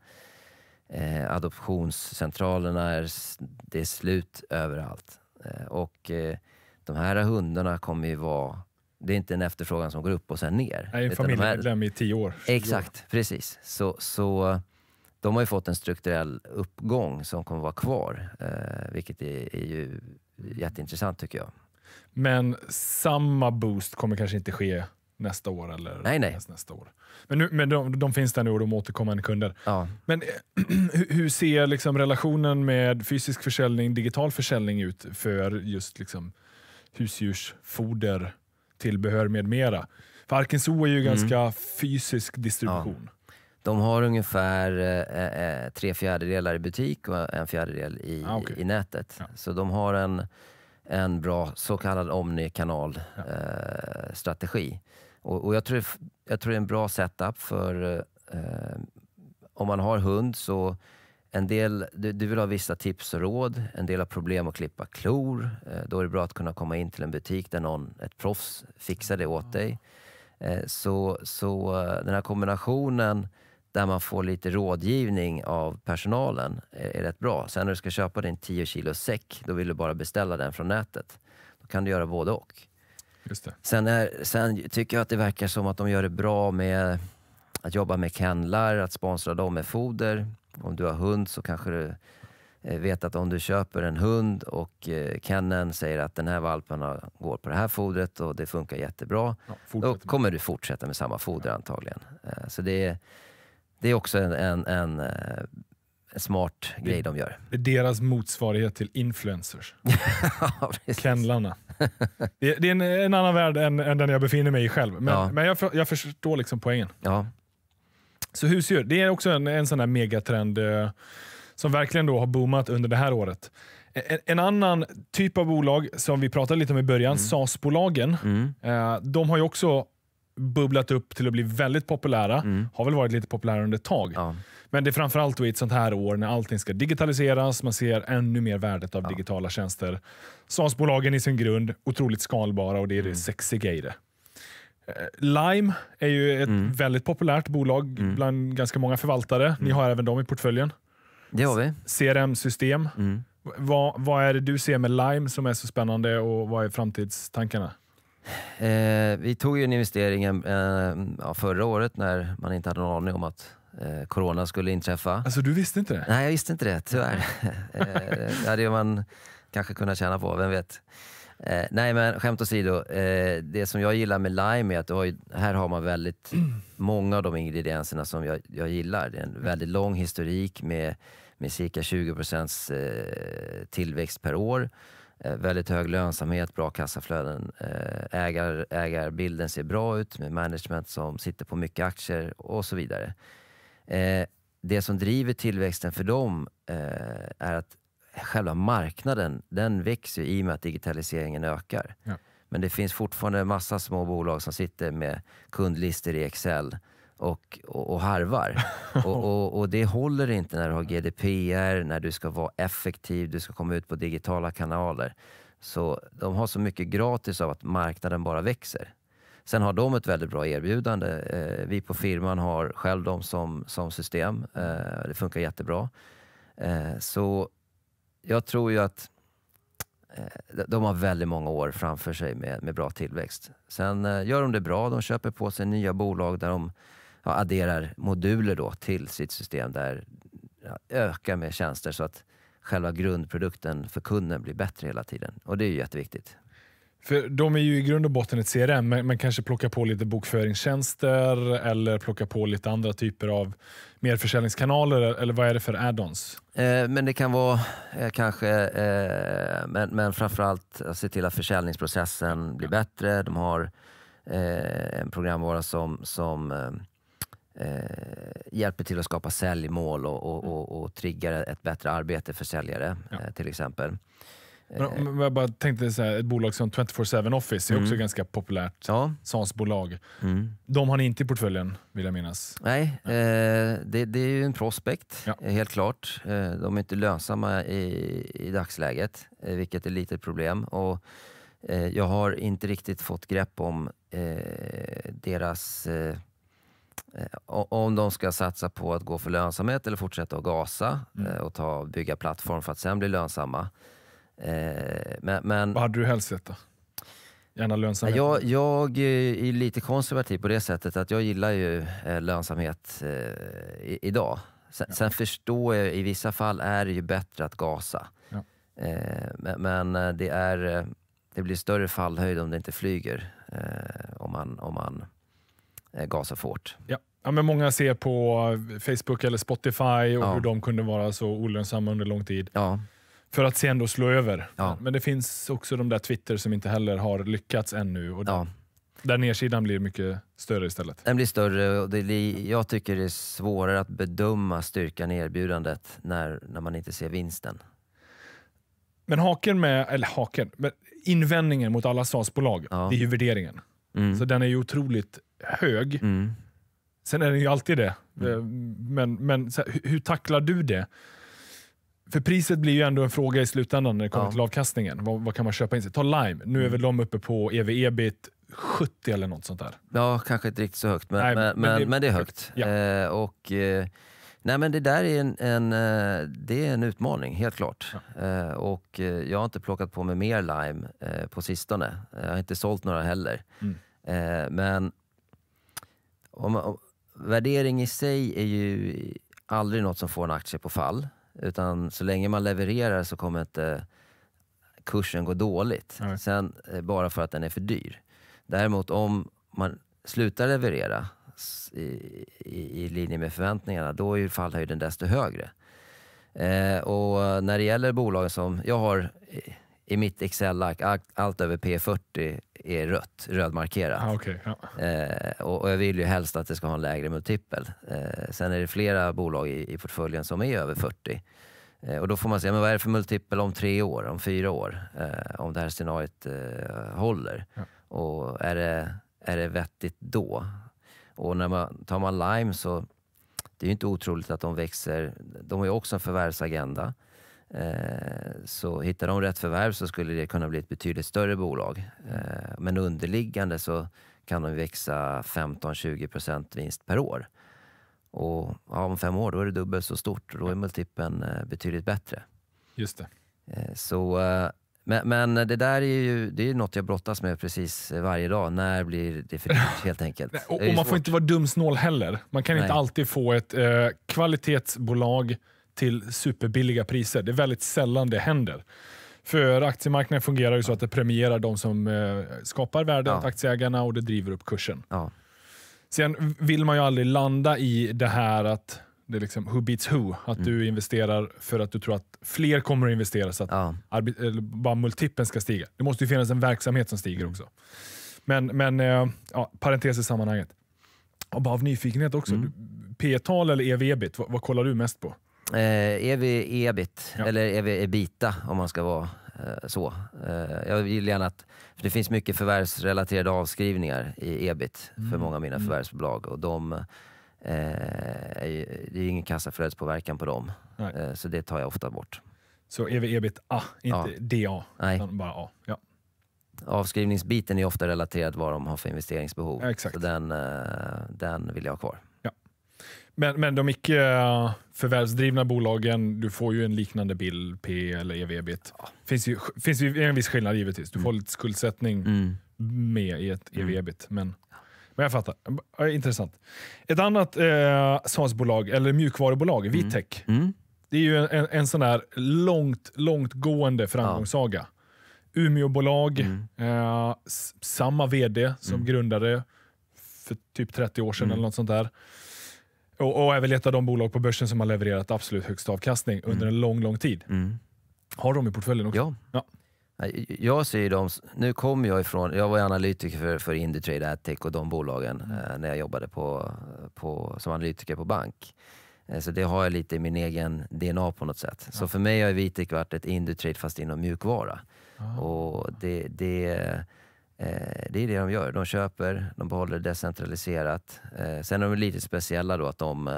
eh, adoptionscentralerna är, det är slut överallt. Eh, och eh, de här hundarna kommer ju vara det är inte en efterfrågan som går upp och sen ner. Nej, en familjemedlem i tio år. Exakt, precis. Så, så de har ju fått en strukturell uppgång som kommer vara kvar, eh, vilket är, är ju jätteintressant tycker jag. Men samma boost kommer kanske inte ske nästa år eller nej, nej. nästa år. Men, nu, men de, de finns där nu och de återkommande kunder. Ja. Men eh, hur ser liksom relationen med fysisk försäljning, digital försäljning ut för just liksom husdjursfoder, tillbehör med mera? För Arkenso är ju mm. ganska fysisk distribution. Ja. De har ungefär eh, eh, eh tre fjärdedelar i butik och en fjärdedel i, ah, okay. i nätet. Ja. Så de har en en bra så kallad omnikanalstrategi. Ja. Eh, och, och jag, tror, jag tror det är en bra setup för eh, om man har hund så en del, du, du, vill ha vissa tips och råd, en del har problem att klippa klor. Eh, då är det bra att kunna komma in till en butik där någon, ett proffs fixar det åt dig. Eh, så, så eh, den här kombinationen där man får lite rådgivning av personalen eh, är, rätt bra. Sen när du ska köpa din 10 kilo säck, då vill du bara beställa den från nätet. Då kan du göra både och. Sen, är, sen, tycker jag att det verkar som att de gör det bra med att jobba med kennlar, att sponsra dem med foder. Om du har hund så kanske du eh, vet att om du köper en hund och eh, kenneln säger att den här valpen går på det här fodret och det funkar jättebra. Ja, då kommer du fortsätta med samma foder ja. antagligen. Så det är, det är också en, en, en, eh, en smart grej de gör. Det är deras motsvarighet till influencers. ja, Kennlarna. Det, det är en, en, annan värld än, än den jag befinner mig i själv. Men, ja. men jag, jag förstår liksom poängen. Ja. Så husdjur, det är också en, en sån här megatrend eh, som verkligen då har boomat under det här året. En, en annan typ av bolag som vi pratade lite om i början, mm. SAS-bolagen, mm. eh, de har ju också bubblat upp till att bli väldigt populära. Mm. Har väl varit lite populära under ett tag. Ja. Men det är framförallt i ett sånt här år när allting ska digitaliseras. Man ser ännu mer värdet av ja. digitala tjänster. SaaS-bolagen i sin grund, otroligt skalbara och det är mm. det sexiga i det. Eh, Lime är ju ett mm. väldigt populärt bolag mm. bland ganska många förvaltare. Ni mm. har även dem i portföljen. Det har vi. CRM-system. Mm. Vad, vad är det du ser med Lime som är så spännande och vad är framtidstankarna? Eh, vi tog ju en investering eh, förra året när man inte hade någon aning om att eh, corona skulle inträffa. Alltså du visste inte det? Nej, jag visste inte det tyvärr. eh, det hade man kanske kunnat tjäna på, vem vet. Eh, nej men skämt åsido, eh, det som jag gillar med lime är att har ju, här har man väldigt mm. många av de ingredienserna som jag, jag gillar. Det är en väldigt lång historik med, med cirka 20 procents eh, tillväxt per år. Eh, väldigt hög lönsamhet, bra kassaflöden. Eh, ägar, ägarbilden ser bra ut med management som sitter på mycket aktier och så vidare. Eh, det som driver tillväxten för dem är att själva marknaden, den växer i och med att digitaliseringen ökar. Ja. Men det finns fortfarande massa små bolag som sitter med kundlistor i Excel och, och, och harvar. och, och, och, det håller inte när du har GDPR, när du ska vara effektiv, du ska komma ut på digitala kanaler. Så de har så mycket gratis av att marknaden bara växer. Sen har de ett väldigt bra erbjudande. Eh, vi på firman har själv dem som, som system. Eh, det funkar jättebra. Eh, så jag tror ju att eh, de har väldigt många år framför sig med, med bra tillväxt. Sen eh, gör de det bra. De köper på sig nya bolag där de ja, adderar moduler då till sitt system där ja, ökar med tjänster så att själva grundprodukten för kunden blir bättre hela tiden. Och det är ju jätteviktigt. För de är ju i grund och botten ett CRM, men, kanske plocka på lite bokföringstjänster eller plocka på lite andra typer av mer försäljningskanaler eller vad är det för add-ons? Eh, men det kan vara eh, kanske, eh, men, men framförallt se till att försäljningsprocessen blir bättre. De har eh, en programvara som, som eh, eh, hjälper till att skapa säljmål och, och, mm. och, och triggar ett bättre arbete för säljare ja. eh, till exempel. Men, jag bara tänkte så här, ett bolag som 24-7 Office är mm. också ganska populärt ja. SaaS-bolag. Mm. De har ni inte i portföljen vill jag minnas? Nej, ja. eh, det, det, är ju en prospect ja. helt klart. Eh, de är inte lönsamma i, i dagsläget, eh, vilket är ett litet problem. Och, eh, jag har inte riktigt fått grepp om eh, deras eh, Eh, om de ska satsa på att gå för lönsamhet eller fortsätta att gasa mm. Eh, och ta, bygga plattform för att sen bli lönsamma. Eh, men, men, Vad hade du helst sett då? Gärna lönsamhet? Jag, jag, är lite konservativ på det sättet att jag gillar ju lönsamhet idag. Sen, ja. sen förstår jag, i vissa fall är det ju bättre att gasa. Ja. Men det, är, det blir större fallhöjd om det inte flyger. Om man, om man Eh, gasa för hårt. Ja. Ja, men många ser på Facebook eller Spotify och ja. hur de kunde vara så olönsamma under lång tid. Ja. För att sen då slå över. Ja. Men det finns också de där Twitter som inte heller har lyckats ännu. Och ja. Där nedsidan blir mycket större istället. Den blir större och blir, jag tycker det är svårare att bedöma styrkan i erbjudandet när, när man inte ser vinsten. Men haken med, eller haken, invändningen mot alla SaaS-bolag, det är ju värderingen. Mm. Så den är ju otroligt hög. Mm. Sen är den ju alltid det. Mm. Eh, men, men här, hur tacklar du det? För priset blir ju ändå en fråga i slutändan när det kommer ja. till avkastningen. Vad, vad, kan man köpa in sig? Ta Lime. Nu är mm. väl de uppe på ev-ebit 70 eller något sånt där. Ja, kanske inte riktigt så högt, men, nej, men, men, det, men, det, är högt. Ja. Eh, och, eh, nej, men det där är en, en eh, det är en utmaning, helt klart. Ja. Eh, och eh, jag har inte plockat på mig mer Lime på sistone. Jag har inte sålt några heller. Mm. men om, om, värdering i sig är ju aldrig något som får en aktie på fall. Utan så länge man levererar så kommer inte kursen gå dåligt. Mm. Sen eh, bara för att den är för dyr. Däremot om man slutar leverera i, i, i linje med förväntningarna, då är ju fallhöjden desto högre. Eh, och när det gäller bolagen som, jag har eh, i mitt Excel-ark, allt över P40 är rött, rödmarkerat. Ah, okay. ja. eh, och, och, jag vill ju helst att det ska ha en lägre multipel. Eh, sen är det flera bolag i, i portföljen som är över 40. Eh, och då får man se, men vad är det för multipel om tre år, om fyra år? Eh, om det här scenariot eh, håller. Ja. Och är det, är det vettigt då? Och när man, tar man Lime så det är inte otroligt att de växer. De har ju också en förvärvsagenda. Eh, så hittar de rätt förvärv så skulle det kunna bli ett betydligt större bolag. Eh, men underliggande så kan de växa 15-20 vinst per år. Och ja, om fem år då är det dubbelt så stort och då är multipeln eh, betydligt bättre. Just det. Så, men, men, det där är ju det är något jag brottas med precis varje dag. När blir det för dyrt helt enkelt? och, och man svårt. får inte vara dumsnål heller. Man kan Nej. inte alltid få ett eh, kvalitetsbolag till superbilliga priser. Det är väldigt sällan det händer. För aktiemarknaden fungerar ju så att det premierar de som eh, skapar värdet, ja. aktieägarna, och det driver upp kursen. Ja. Sen vill man ju aldrig landa i det här att det är liksom who beats who. Att mm. du investerar för att du tror att fler kommer att investera så att ja. bara multipeln ska stiga. Det måste ju finnas en verksamhet som stiger mm. också. Men, men eh, ja, parentes i sammanhanget. Och bara av nyfikenhet också. Mm. P-tal eller EV-EBIT, vad, vad kollar du mest på? Eh, är vi ebit, ja. eller är vi ebita om man ska vara eh, så? Eh, jag vill gärna att, för det finns mycket förvärvsrelaterade avskrivningar i ebit mm. för många av mina mm. förvärvsbolag och de, eh, är, det är ingen kassaflödespåverkan på dem. Eh, så det tar jag ofta bort. Så är vi ebit A, inte ja. DA, Nej. utan bara A? Ja. Avskrivningsbiten är ofta relaterad vad de har för investeringsbehov. Ja, så den, eh, den vill jag ha kvar. Men, men de icke eh, förvärvsdrivna bolagen, du får ju en liknande bild, P eller EV-EBIT. Ja. Finns ju, finns ju en viss skillnad givetvis. Du får mm. lite skuldsättning mm. med i ett EV-EBIT. Men, men jag fattar. Intressant. Ett annat eh, SaaS-bolag, eller mjukvarubolag, mm. Vitec. Mm. Det är ju en, en, en sån där långt, långtgående framgångssaga. Ja. Umeåbolag, mm. eh, samma vd som mm. grundade för typ 30 år sedan mm. eller något sånt där. Och, och är väl ett av de bolag på börsen som har levererat absolut högst avkastning under mm. en lång, lång tid. Mm. Har de i portföljen också? Ja. ja. Jag ser dem, nu kommer jag ifrån, jag var analytiker för, för Indutrade, Attech och de bolagen mm. eh, när jag jobbade på, på, som analytiker på bank. Eh, så det har jag lite i min egen DNA på något sätt. Ja. Så för mig har Vitec varit ett Indutrade fast inom mjukvara. Ah. Och det, det Eh, det är det de gör. De köper, de behåller decentraliserat. Eh, sen är de lite speciella då att de,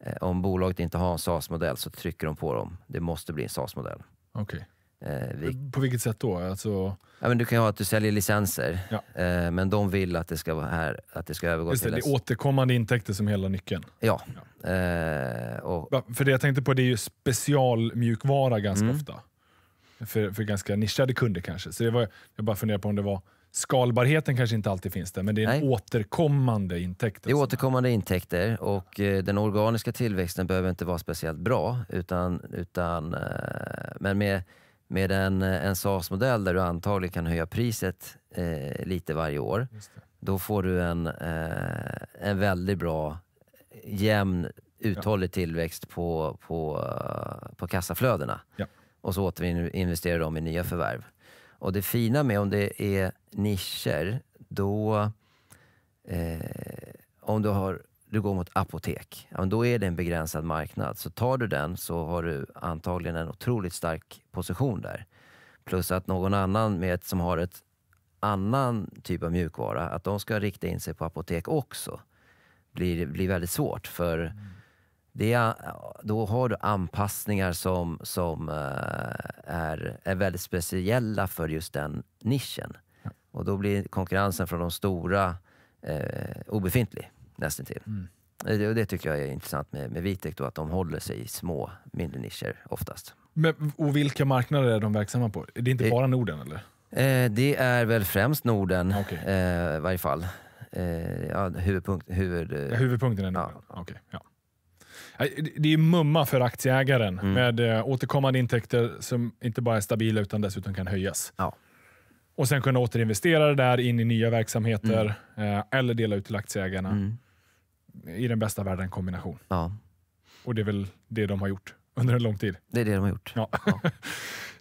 eh, om bolaget inte har en SAS-modell så trycker de på dem. Det måste bli en SAS-modell. Okay. Vi... På vilket sätt då? Alltså... Ja, men du kan ju ha att du säljer licenser, ja. men de vill att det ska vara här, att det ska övergå Just det, till... Det är återkommande intäkter som hela nyckeln. Ja. ja. Eh, och... För det jag tänkte på, det är ju specialmjukvara ganska mm. ofta för, för ganska nischade kunder kanske. Så det var, jag bara funderar på om det var skalbarheten kanske inte alltid finns där, men det är Nej. återkommande intäkter. Det är alltså. återkommande intäkter och eh, den organiska tillväxten behöver inte vara speciellt bra. Utan, utan, eh, men med, med en, en SaaS-modell där du antagligen kan höja priset eh, lite varje år, då får du en, eh, en väldigt bra, jämn, uthållig ja. tillväxt på, på, på kassaflödena. Ja och så återinvesterar de i nya förvärv. Och det fina med om det är nischer, då eh, om du, har, du går mot apotek, ja, då är det en begränsad marknad. Så tar du den så har du antagligen en otroligt stark position där. Plus att någon annan med, som har ett annan typ av mjukvara, att de ska rikta in sig på apotek också, blir, blir väldigt svårt. för mm det är, eh, då har du anpassningar som, som eh, är, är väldigt speciella för just den nischen. Ja. Och då blir konkurrensen från de stora eh, obefintlig nästintill. Mm. Eh, det, det tycker jag är intressant med, med Vitek, då, att de håller sig i små, mindre nischer oftast. Men, och vilka marknader är de verksamma på? Det är inte bara Norden eller? Eh, det är väl främst Norden ah, okay. eh, i varje fall. Eh, ja, huvudpunkt, huvud, ja, huvudpunkten är Norden? Ja. Okay, ja. Äh, det är mumma för aktieägaren mm. med eh, återkommande intäkter som inte bara är stabila utan dessutom kan höjas. Ja. Och sen kunna återinvestera det där in i nya verksamheter mm. Eh, eller dela ut till aktieägarna. Mm. I den bästa världen kombination. Ja. Och det är väl det de har gjort under en lång tid. Det är det de har gjort. Ja. ja.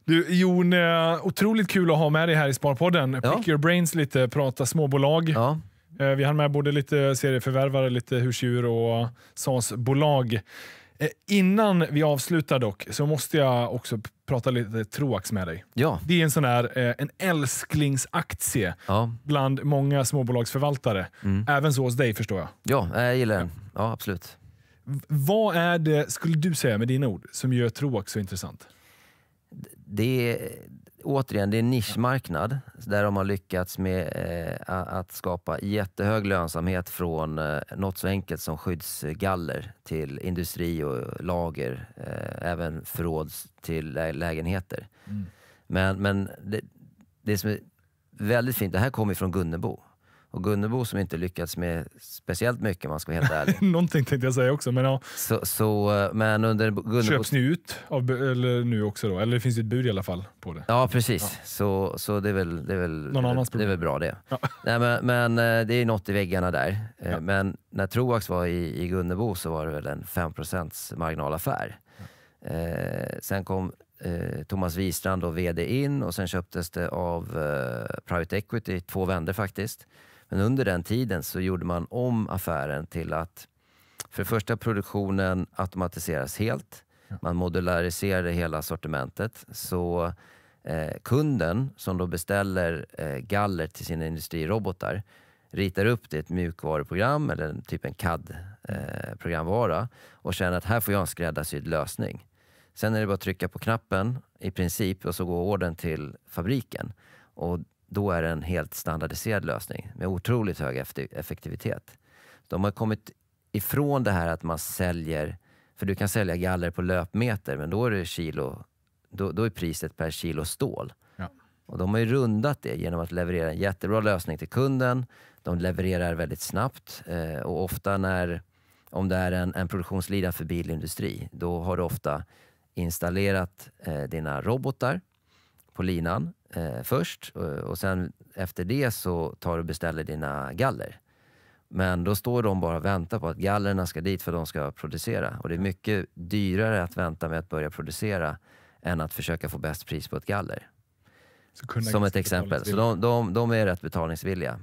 Du, Jon, eh, otroligt kul att ha med dig här i Sparpodden. Pick your brains lite, prata småbolag. Ja. Eh, vi hann med både lite serieförvärvare, lite husdjur och SAS-bolag. Eh, innan vi avslutar dock så måste jag också prata lite Troax med dig. Ja. Det är en sån här, eh, en älsklingsaktie ja. bland många småbolagsförvaltare. Mm. Även så hos dig förstår jag. Ja, jag gillar den. Ja, absolut. Vad är det, skulle du säga med dina ord, som gör Troax så intressant? Det, återigen, det är en nischmarknad där de har lyckats med eh, att skapa jättehög lönsamhet från eh, något så enkelt som skyddsgaller till industri och lager, eh, även förråd till lägenheter. Mm. Men, men det, det som är väldigt fint, det här kommer från Gunnebo och Gunnebo som inte lyckats med speciellt mycket om man ska vara helt ärlig. Någonting tänkte jag säga också. Men, ja. så, så eh, men under Gunnebo... Köps ni ut av, eller nu också då? Eller det finns ett bud i alla fall på det. Ja, precis. Ja. Så, så det är väl, det är väl, Någon annans det är väl bra det. Ja. Nej, men, men, eh, det är något i väggarna där. Eh, ja. Men när Troax var i, i Gunnebo så var det väl en 5 marginalaffär. Eh, sen kom Thomas Wistrand, och VD, in och sen köptes det av Private Equity, två vänder faktiskt. Men under den tiden så gjorde man om affären till att för det första produktionen automatiseras helt. Man modulariserade hela sortimentet. Så eh, kunden som då beställer eh, galler till sina industrirobotar ritar upp det i ett mjukvaruprogram eller typ en CAD-programvara eh, och känner att här får jag en skräddarsydd lösning. Sen är det bara att trycka på knappen i princip och så går ordern till fabriken. Och då är det en helt standardiserad lösning med otroligt hög effektivitet. De har kommit ifrån det här att man säljer, för du kan sälja galler på löpmeter, men då är, det kilo, då, då är priset per kilo stål. Ja. Och de har ju rundat det genom att leverera en jättebra lösning till kunden. De levererar väldigt snabbt eh, och ofta när, om det är en, en produktionslina för bilindustri, då har du ofta installerat eh, dina robotar på linan eh, först eh, och sen efter det så tar du beställer dina galler. Men då står de bara och väntar på att gallerna ska dit för att de ska producera. Och det är mycket dyrare att vänta med att börja producera än att försöka få bäst pris på ett galler. Som ett exempel. Så de, de, de är rätt betalningsvilliga.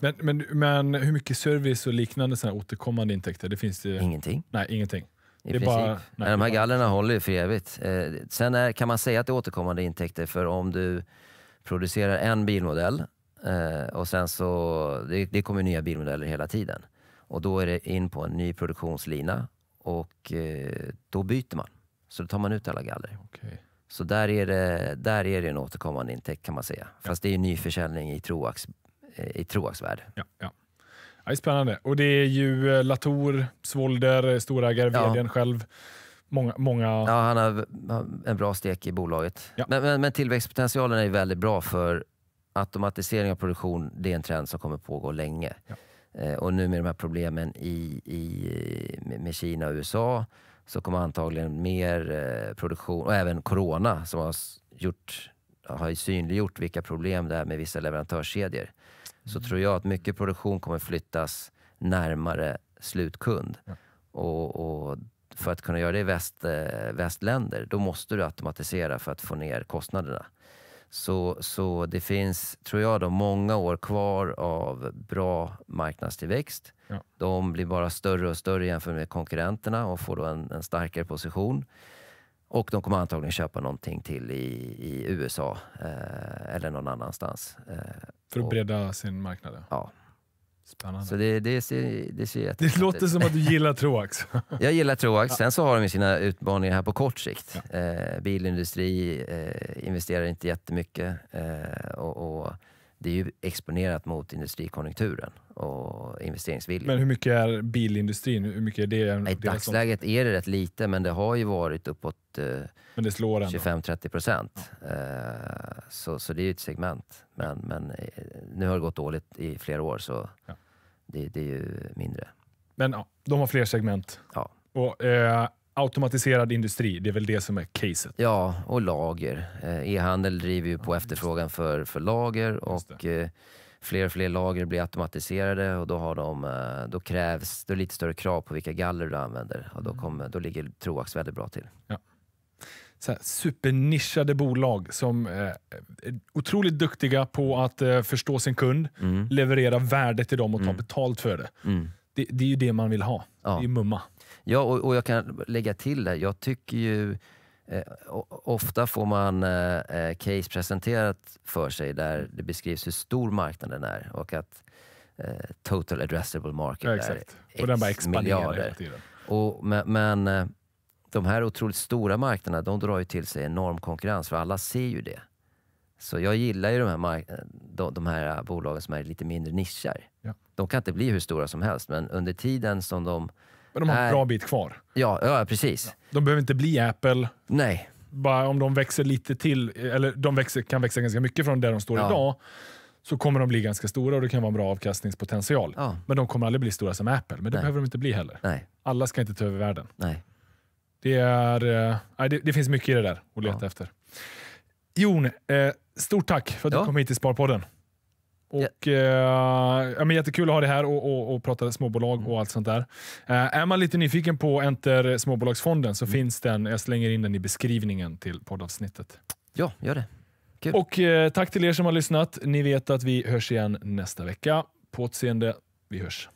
Men, men, men hur mycket service och liknande såna återkommande intäkter? Det finns det... Ingenting. Nej, ingenting. I det princip. Bara, nej, de här gallerna håller ju för evigt. Eh, sen är, kan man säga att det är återkommande intäkter för om du producerar en bilmodell eh, och sen så, det, det kommer nya bilmodeller hela tiden. Och då är det in på en ny produktionslina och eh, då byter man. Så då tar man ut alla galler. Okay. Så där är, det, där är det en återkommande intäkt kan man säga. Fast det är nyförsäljning i Troax, eh, i Troax värld. Ja, ja. Det är spännande. Och det är ju eh, Latour, Svolder, eh, storägare, ja. vdn själv. Många, många... Ja, han har en bra stek i bolaget. Ja. Men, men, men tillväxtpotentialen är väldigt bra för automatisering av produktion, det är en trend som kommer pågå länge. Ja. Eh, och nu med de här problemen i, i, med Kina och USA så kommer antagligen mer produktion, och även corona som har gjort har synliggjort vilka problem det är med vissa leverantörskedjor. Så mm. tror jag att mycket produktion kommer flyttas närmare slutkund. Ja. Och, och, för att kunna göra det i väst, eh, västländer, då måste du automatisera för att få ner kostnaderna. Så, så det finns, tror jag, då, många år kvar av bra marknadstillväxt. Ja. De blir bara större och större jämfört med konkurrenterna och får då en, en starkare position. Och de kommer antagligen köpa någonting till i, i USA eh, eller någon annanstans. Eh, För att och, bredda sin marknad? Ja. Spännande. Så det, det, ser, det, ser det låter som att du gillar Troax. jag gillar Troax. Sen så har de sina utmaningar här på kort sikt. Ja. Eh, bilindustri eh, investerar inte jättemycket eh, och, och det är ju exponerat mot industrikonjunkturen och investeringsvilja. Men hur mycket är bilindustrin? Hur mycket är det? I dagsläget är det rätt lite, men det har ju varit uppåt eh, 25-30 Ja. Eh, så, så det är ju ett segment. Men, men eh, nu har det gått dåligt i flera år, så ja. det, det, är ju mindre. Men ja, de har fler segment. Ja. Och, eh, automatiserad industri, det är väl det som är caset? Ja, och lager. Eh, e-handel driver ju på efterfrågan för, för lager och eh, fler och fler lager blir automatiserade och då, har de, eh, då krävs det lite större krav på vilka galler du använder och då, mm. kommer, då ligger Troax väldigt bra till. Ja. Så supernischade bolag som eh, är otroligt duktiga på att eh, förstå sin kund, mm. leverera värde till dem och ta mm. betalt för det. Mm. det. det. är ju det man vill ha. Ja. Det är mumma. Ja, och, och jag kan lägga till det. Jag tycker ju Eh, ofta får man eh, eh, case presenterat för sig där det beskrivs hur stor marknaden är och att total addressable market ja, är och den bara miljarder. Och, men, men de här otroligt stora marknaderna, de drar ju till sig enorm konkurrens för alla ser ju det. Så jag gillar ju de här, de, de här bolagen som är lite mindre nischer. Ja. De kan inte bli hur stora som helst, men under tiden som de men de har en bra bit kvar. Ja, ja precis. De behöver inte bli Apple. Nej. Bara om de växer lite till, eller de växer, kan växa ganska mycket från där de står ja. idag, så kommer de bli ganska stora och det kan vara en bra avkastningspotential. Ja. Men de kommer aldrig bli stora som Apple, men det Nej. behöver de inte bli heller. Nej. Alla ska inte ta över världen. Nej. Det, är, eh, det, det, finns mycket i det där att leta ja. efter. Jon, eh, stort tack för att du kom hit till Sparpodden. Och, yeah. eh, jättekul att ha det här och, och, och prata småbolag och mm. allt sånt där. Eh, är man lite nyfiken på Enter småbolagsfonden så mm. finns den. Jag slänger in den i beskrivningen till poddavsnittet. Ja, gör det. Kul. Och eh, tack till er som har lyssnat. Ni vet att vi hörs igen nästa vecka. På återseende. Vi hörs.